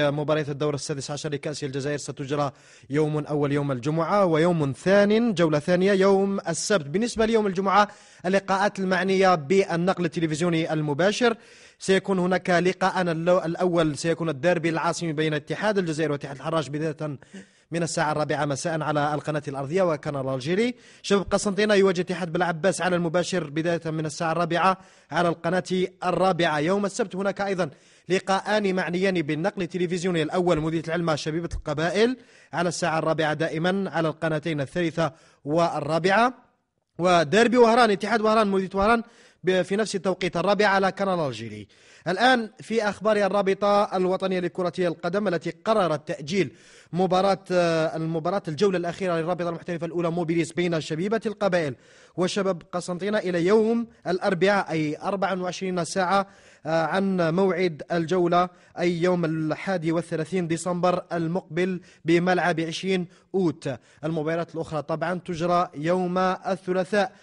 مباريات الدور السادس عشر لكأس الجزائر ستجرى يوم أول يوم الجمعة ويوم ثان جولة ثانية يوم السبت بالنسبة ليوم الجمعة اللقاءات المعنية بالنقل التلفزيوني المباشر سيكون هناك لقاءنا الأول سيكون الديربي العاصمي بين اتحاد الجزائر واتحاد الحراج بداية من الساعة الرابعة مساء على القناة الأرضية وكان الجيري شباب قسنطينة يواجه اتحاد بالعباس على المباشر بداية من الساعة الرابعة على القناة الرابعة يوم السبت هناك أيضا لقاءان معنيان بالنقل التلفزيوني الأول مديرة العلمة شبيبة القبائل على الساعة الرابعة دائما على القناتين الثالثة والرابعة وديربي وهران اتحاد وهران مديرة وهران في نفس التوقيت الرابع على الجيري الآن في أخبار الرابطة الوطنية لكرة القدم التي قررت تأجيل مباراة آه، المباراة الجولة الأخيرة للرابطة المحترفة الأولى موبيليس بين شبيبة القبائل وشباب قسنطينة إلى يوم الأربعاء أي 24 ساعة آه، عن موعد الجولة أي يوم الحادي والثلاثين ديسمبر المقبل بملعب 20 أوت المباريات الأخرى طبعا تجرى يوم الثلاثاء